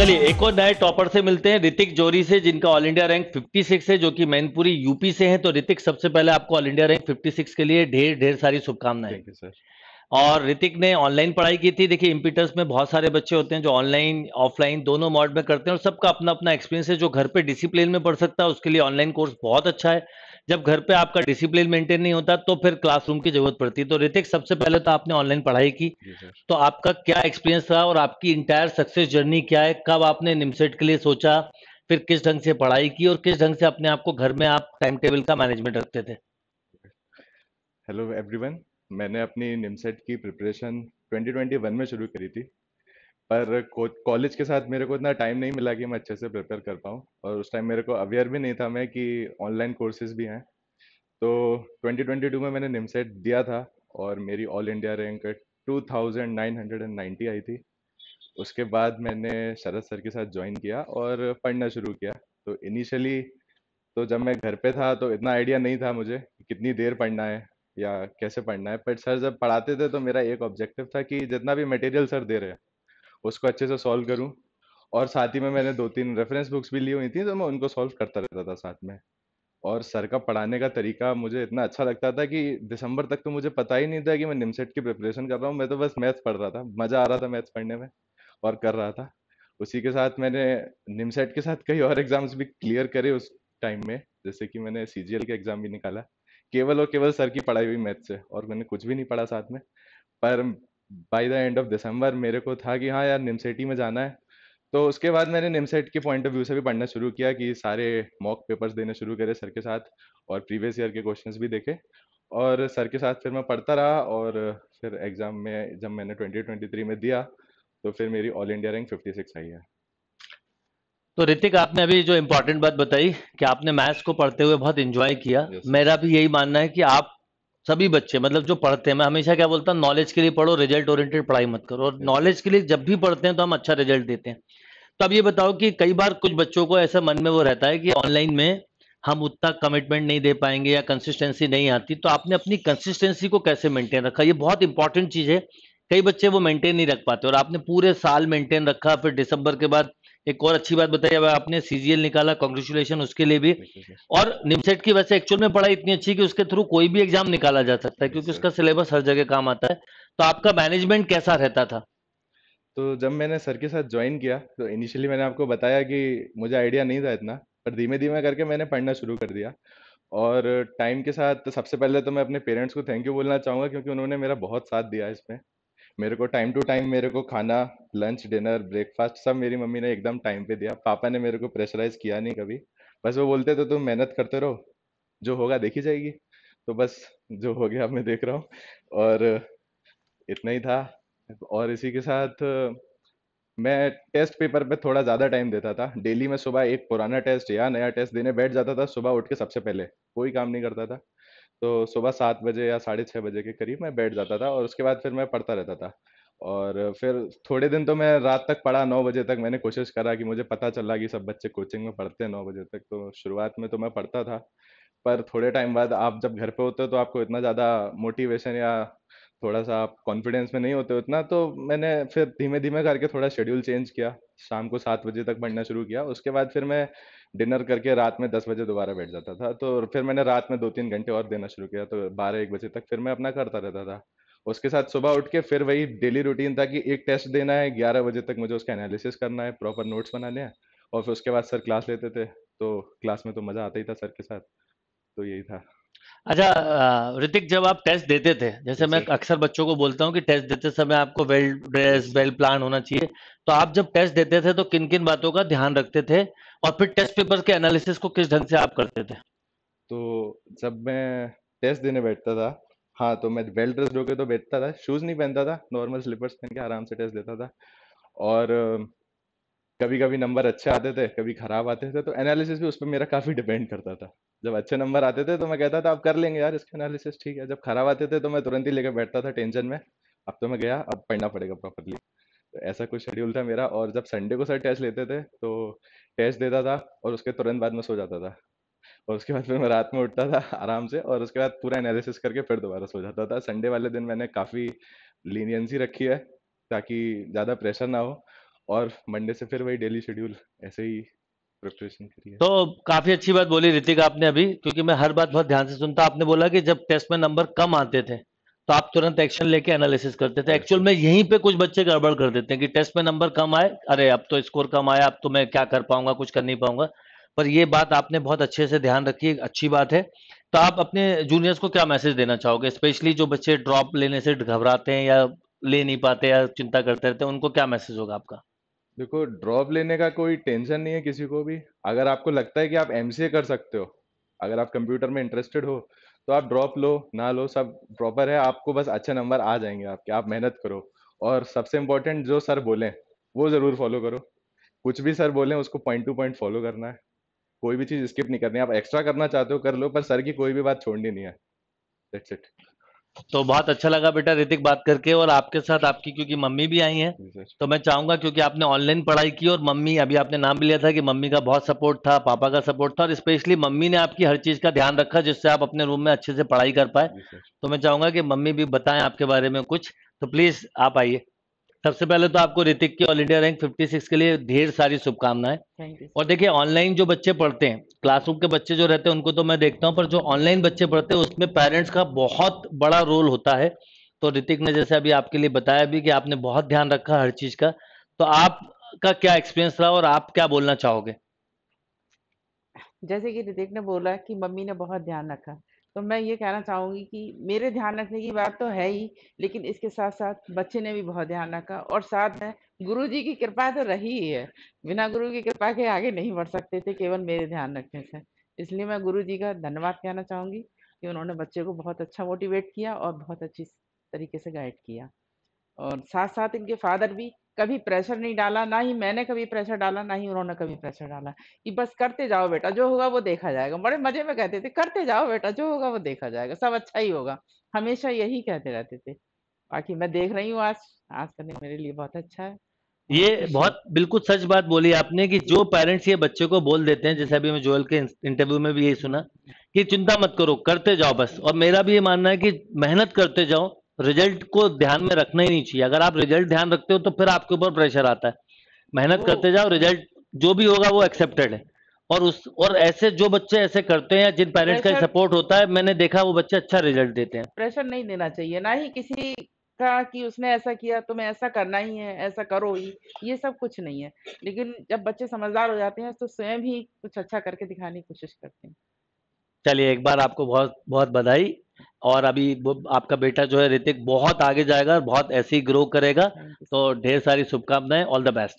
चलिए एक और नए टॉपर से मिलते हैं ऋतिक जोरी से जिनका ऑल इंडिया रैंक 56 है जो कि मैनपुरी यूपी से हैं तो ऋतिक सबसे पहले आपको ऑल इंडिया रैंक 56 के लिए ढेर ढेर सारी शुभकामनाएं थैंक यू सर और ऋतिक ने ऑनलाइन पढ़ाई की थी देखिए इम्पीटर्स में बहुत सारे बच्चे होते हैं जो ऑनलाइन ऑफलाइन दोनों मॉड में करते हैं और सबका अपना अपना एक्सपीरियंस है जो घर पे डिसिप्लिन में पढ़ सकता है उसके लिए ऑनलाइन कोर्स बहुत अच्छा है जब घर पे आपका डिसिप्लिन मेंटेन नहीं होता तो फिर क्लासरूम की जरूरत पड़ती है तो ऋतिक सबसे पहले तो आपने ऑनलाइन पढ़ाई की तो आपका क्या एक्सपीरियंस रहा और आपकी इंटायर सक्सेस जर्नी क्या है कब आपने निमसेट के लिए सोचा फिर किस ढंग से पढ़ाई की और किस ढंग से अपने आप को घर में आप टाइम टेबल का मैनेजमेंट रखते थे हेलो एवरीवन मैंने अपनी निमसेट e की प्रिपरेशन 2021 में शुरू करी थी पर कॉलेज के साथ मेरे को इतना टाइम नहीं मिला कि मैं अच्छे से प्रिपेयर कर पाऊँ और उस टाइम मेरे को अवेयर भी नहीं था मैं कि ऑनलाइन कोर्सेज भी हैं तो 2022 में मैंने निमसेट e दिया था और मेरी ऑल इंडिया रैंक 2990 आई थी उसके बाद मैंने शरद सर के साथ ज्वाइन किया और पढ़ना शुरू किया तो इनिशियली तो जब मैं घर पे था तो इतना आइडिया नहीं था मुझे कितनी देर पढ़ना है या कैसे पढ़ना है बट सर जब पढ़ाते थे तो मेरा एक ऑब्जेक्टिव था कि जितना भी मटेरियल सर दे रहे हैं उसको अच्छे से सॉल्व करूँ और साथ ही में मैंने दो तीन रेफरेंस बुक्स भी ली हुई थी तो मैं उनको सॉल्व करता रहता था साथ में और सर का पढ़ाने का तरीका मुझे इतना अच्छा लगता था कि दिसंबर तक तो मुझे पता ही नहीं था कि मैं निमसेट की प्रिपरेशन कर रहा हूँ मैं तो बस मैथ्स पढ़ रहा था मज़ा आ रहा था मैथ्स पढ़ने में और कर रहा था उसी के साथ मैंने निमसेट के साथ कई और एग्ज़ाम्स भी क्लियर करे उस टाइम में जैसे कि मैंने सी के एग्ज़ाम भी निकाला केवल और केवल सर की पढ़ाई हुई मैथ से और मैंने कुछ भी नहीं पढ़ा साथ में पर by the end of December मेरे को था कि हाँ यार निमसेटी में जाना है तो उसके बाद मैंने निमसेट के पॉइंट ऑफ व्यू से भी पढ़ना शुरू किया कि सारे मॉक पेपर्स देने शुरू करे सर के साथ और प्रीवियस ईयर के क्वेश्चंस भी देखे और सर के साथ फिर मैं पढ़ता रहा और फिर एग्ज़ाम में जब मैंने 2023 में दिया तो फिर मेरी ऑल इंडिया रैंक 56 आई है तो ऋतिक आपने अभी जो इम्पोर्टेंट बात बताई कि आपने मैथ्स को पढ़ते हुए बहुत इंजॉय किया yes. मेरा भी यही मानना है कि आप सभी बच्चे मतलब जो पढ़ते हैं मैं हमेशा क्या बोलता हूँ नॉलेज के लिए पढ़ो रिजल्ट ओरिएंटेड पढ़ाई मत करो और नॉलेज के लिए जब भी पढ़ते हैं तो हम अच्छा रिजल्ट देते हैं तो अब ये बताओ कि कई बार कुछ बच्चों को ऐसा मन में वो रहता है कि ऑनलाइन में हम उतना कमिटमेंट नहीं दे पाएंगे या कंसिस्टेंसी नहीं आती तो आपने अपनी कंसिस्टेंसी को कैसे मेंटेन रखा ये बहुत इंपॉर्टेंट चीज़ है कई बच्चे वो मेंटेन नहीं रख पाते और आपने पूरे साल मेंटेन रखा फिर दिसंबर के बाद एक और अच्छी बात बताई अब आपने सीजीएल निकाला कॉन्ग्रेचुलेशन उसके लिए भी और निमसेट की वैसे एक्चुअल में पढ़ाई इतनी अच्छी कि उसके थ्रू कोई भी एग्जाम निकाला जा सकता है क्योंकि उसका सिलेबस हर जगह काम आता है तो आपका मैनेजमेंट कैसा रहता था तो जब मैंने सर के साथ ज्वाइन किया तो इनिशियली मैंने आपको बताया कि मुझे आइडिया नहीं था इतना पर धीमे धीमे करके मैंने पढ़ना शुरू कर दिया और टाइम के साथ सबसे पहले तो मैं अपने पेरेंट्स को थैंक यू बोलना चाहूँगा क्योंकि उन्होंने मेरा बहुत साथ दिया इसमें मेरे को टाइम टू टाइम मेरे को खाना लंच डिनर ब्रेकफास्ट सब मेरी मम्मी ने एकदम टाइम पे दिया पापा ने मेरे को प्रेशराइज किया नहीं कभी बस वो बोलते तो तुम मेहनत करते रहो जो होगा देखी जाएगी तो बस जो हो गया मैं देख रहा हूँ और इतना ही था और इसी के साथ मैं टेस्ट पेपर पे थोड़ा ज़्यादा टाइम देता था डेली मैं सुबह एक पुराना टेस्ट या नया टेस्ट देने बैठ जाता था सुबह उठ के सबसे पहले कोई काम नहीं करता था तो सुबह सात बजे या साढ़े छः बजे के करीब मैं बैठ जाता था और उसके बाद फिर मैं पढ़ता रहता था और फिर थोड़े दिन तो मैं रात तक पढ़ा नौ बजे तक मैंने कोशिश करा कि मुझे पता चला कि सब बच्चे कोचिंग में पढ़ते हैं नौ बजे तक तो शुरुआत में तो मैं पढ़ता था पर थोड़े टाइम बाद आप जब घर पे होते हो तो आपको इतना ज़्यादा मोटिवेशन या थोड़ा सा आप कॉन्फिडेंस में नहीं होते उतना तो मैंने फिर धीमे धीमे करके थोड़ा शेड्यूल चेंज किया शाम को सात बजे तक पढ़ना शुरू किया उसके बाद फिर मैं डिनर करके रात में दस बजे दोबारा बैठ जाता था तो फिर मैंने रात में दो तीन घंटे और देना शुरू किया तो बारह एक बजे तक फिर मैं अपना करता रहता था उसके साथ सुबह उठ के फिर वही डेली रूटीन था कि एक टेस्ट देना है ग्यारह बजे तक मुझे उसका एनालिसिस करना है प्रॉपर नोट्स बनाने हैं और फिर उसके बाद सर क्लास लेते थे तो क्लास में तो मज़ा आता ही था सर के साथ तो यही था अच्छा ऋतिक जब आप टेस्ट देते थे जैसे मैं अक्सर बच्चों को बोलता हूँ कि टेस्ट देते समय आपको वेल ड्रेस वेल प्लान होना चाहिए तो आप जब टेस्ट देते थे तो किन किन बातों का ध्यान रखते थे और फिर टेस्ट पेपर के एनालिसिस को किस ढंग से आप करते थे तो जब मैं टेस्ट देने बैठता था हाँ तो मैं वेल ड्रेस होकर तो बैठता था शूज़ नहीं पहनता था नॉर्मल स्लीपर्स पहन के आराम से टेस्ट देता था और कभी कभी नंबर अच्छे आते थे कभी खराब आते थे तो एनालिसिस भी उस पर मेरा काफ़ी डिपेंड करता था जब अच्छे नंबर आते थे तो मैं कहता था अब कर लेंगे यार इसका एनालिसिस ठीक है जब खराब आते थे तो मैं तुरंत ही लेकर बैठता था टेंशन में अब तो मैं गया अब पढ़ना पड़ेगा प्रॉपरली तो ऐसा कुछ शेड्यूल था मेरा और जब संडे को सर टेस्ट लेते थे तो टेस्ट देता था और उसके तुरंत बाद में सो जाता था और उसके बाद फिर मैं रात में उठता था आराम से और उसके बाद पूरा एनालिसिस करके फिर दोबारा सो जाता था संडे वाले दिन मैंने काफ़ी लीनियंसी रखी है ताकि ज़्यादा प्रेशर ना हो और मंडे से फिर वही डेली शेड्यूल ऐसे ही प्रिपरेशन करी तो काफी अच्छी बात बोली ऋतिक आपने अभी क्योंकि मैं हर बात बहुत ध्यान से सुनता आपने बोला कि जब टेस्ट में नंबर कम आते थे तो आप तुरंत एक्शन लेके एनालिसिस करते थे एक्चुअल में यहीं पे कुछ बच्चे गड़बड़ कर देते हैं कि टेस्ट में नंबर कम आए अरे अब तो स्कोर कम आया अब तो मैं क्या कर पाऊंगा कुछ कर नहीं पाऊंगा पर ये बात आपने बहुत अच्छे से ध्यान रखी अच्छी बात है तो आप अपने जूनियर्स को क्या मैसेज देना चाहोगे स्पेशली जो बच्चे ड्रॉप लेने से घबराते हैं या ले नहीं पाते या चिंता करते रहते हैं उनको क्या मैसेज होगा आपका देखो ड्रॉप लेने का कोई टेंशन नहीं है किसी को भी अगर आपको लगता है कि आप एम कर सकते हो अगर आप कंप्यूटर में इंटरेस्टेड हो तो आप ड्रॉप लो ना लो सब प्रॉपर है आपको बस अच्छे नंबर आ जाएंगे आपके आप मेहनत करो और सबसे इम्पोर्टेंट जो सर बोलें वो ज़रूर फॉलो करो कुछ भी सर बोलें उसको पॉइंट टू पॉइंट फॉलो करना है कोई भी चीज़ स्किप नहीं करनी आप एक्स्ट्रा करना चाहते हो कर लो पर सर की कोई भी बात छोड़नी नहीं है दैट्स इट तो बहुत अच्छा लगा बेटा ऋतिक बात करके और आपके साथ आपकी क्योंकि मम्मी भी आई हैं तो मैं चाहूंगा क्योंकि आपने ऑनलाइन पढ़ाई की और मम्मी अभी आपने नाम भी लिया था कि मम्मी का बहुत सपोर्ट था पापा का सपोर्ट था और स्पेशली मम्मी ने आपकी हर चीज का ध्यान रखा जिससे आप अपने रूम में अच्छे से पढ़ाई कर पाए तो मैं चाहूंगा कि मम्मी भी बताएं आपके बारे में कुछ तो प्लीज आप आइए सबसे पहले तो आपको ऋतिक की ऑल इंडिया रैंक फिफ्टी के लिए ढेर सारी शुभकामनाएं और देखिए ऑनलाइन जो बच्चे पढ़ते हैं क्लासरूम के बच्चे जो रहते हैं उनको तो मैं देखता हूँ पर जो ऑनलाइन बच्चे पढ़ते हैं उसमें पेरेंट्स का बहुत बड़ा रोल होता है तो ऋतिक ने जैसे अभी आपके लिए बताया भी कि आपने बहुत ध्यान रखा हर चीज का तो आपका क्या एक्सपीरियंस रहा और आप क्या बोलना चाहोगे जैसे कि ऋतिक ने बोला कि मम्मी ने बहुत ध्यान रखा तो मैं ये कहना चाहूंगी कि मेरे ध्यान रखने की बात तो है ही लेकिन इसके साथ साथ बच्चे ने भी बहुत ध्यान रखा और साथ में गुरु जी की कृपा तो रही ही है बिना गुरु की कृपा के आगे नहीं बढ़ सकते थे केवल मेरे ध्यान रखने से इसलिए मैं गुरु जी का धन्यवाद कहना चाहूंगी कि उन्होंने बच्चे को बहुत अच्छा मोटिवेट किया और बहुत अच्छी तरीके से गाइड किया और साथ साथ इनके फादर भी कभी प्रेशर नहीं डाला ना ही मैंने कभी प्रेशर डाला ना ही उन्होंने कभी प्रेशर डाला कि बस करते जाओ बेटा जो होगा वो देखा जाएगा बड़े मजे में कहते थे करते जाओ बेटा जो होगा वो देखा जाएगा सब अच्छा ही होगा हमेशा यही कहते रहते थे बाकी मैं देख रही हूँ आज आज करने मेरे लिए बहुत अच्छा है ये हाँ, बहुत बिल्कुल सच बात बोली आपने कि जो पेरेंट्स ये बच्चे को बोल देते हैं जैसे अभी मैं जोएल के इंटरव्यू में भी यही सुना कि चिंता मत करो करते जाओ बस और मेरा भी ये मानना है कि मेहनत करते जाओ रिजल्ट को ध्यान में रखना ही नहीं चाहिए अगर आप रिजल्ट ध्यान रखते हो तो फिर आपके ऊपर प्रेशर आता है मेहनत करते जाओ रिजल्ट जो भी होगा वो एक्सेप्टेड है और उस और ऐसे जो बच्चे ऐसे करते हैं जिन पेरेंट्स का सपोर्ट होता है मैंने देखा वो बच्चे अच्छा रिजल्ट देते हैं प्रेशर नहीं देना चाहिए ना ही किसी था कि उसने ऐसा किया तो मैं ऐसा करना ही है ऐसा करो ही ये सब कुछ नहीं है लेकिन जब बच्चे समझदार हो जाते हैं तो स्वयं ही कुछ अच्छा करके दिखाने की कोशिश करते हैं चलिए एक बार आपको बहुत बहुत बधाई और अभी आपका बेटा जो है ऋतिक बहुत आगे जाएगा और बहुत ऐसे ही ग्रो करेगा तो ढेर सारी शुभकामनाएं ऑल द बेस्ट